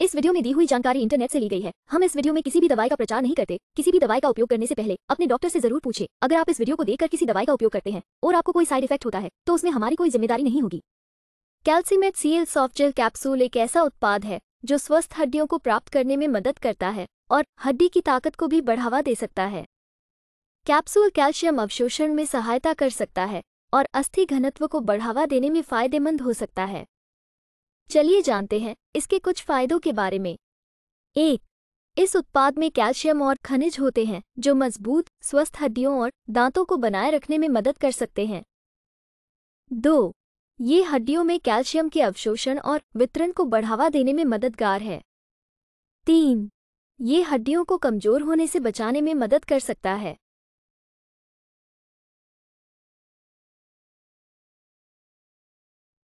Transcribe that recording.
इस वीडियो में दी हुई जानकारी इंटरनेट से ली गई है हम इस वीडियो में किसी भी दवाई का प्रचार नहीं करते किसी भी दवाई का उपयोग करने से पहले अपने डॉक्टर से जरूर पूछे अगर आप इस वीडियो को देखकर किसी दवाई का उपयोग करते हैं और आपको कोई साइड इफेक्ट होता है तो उसमें हमारी कोई जिम्मेदारी नहीं होगी Calcimate CL soft gel capsule एक ऐसा उत्पाद है जो स्वस्थ हड्डियों को प्राप्त करने में मदद करता है और हड्डी की ताकत को भी बढ़ावा दे सकता है कैप्सूल कैल्शियम अवशोषण में सहायता कर सकता है और अस्थि घनत्व को बढ़ावा देने में फायदेमंद हो सकता है चलिए जानते हैं इसके कुछ फायदों के बारे में एक इस उत्पाद में कैल्शियम और खनिज होते हैं जो मजबूत स्वस्थ हड्डियों और दांतों को बनाए रखने में मदद कर सकते हैं दो ये हड्डियों में कैल्शियम के अवशोषण और वितरण को बढ़ावा देने में मददगार है तीन ये हड्डियों को कमजोर होने से बचाने में मदद कर सकता है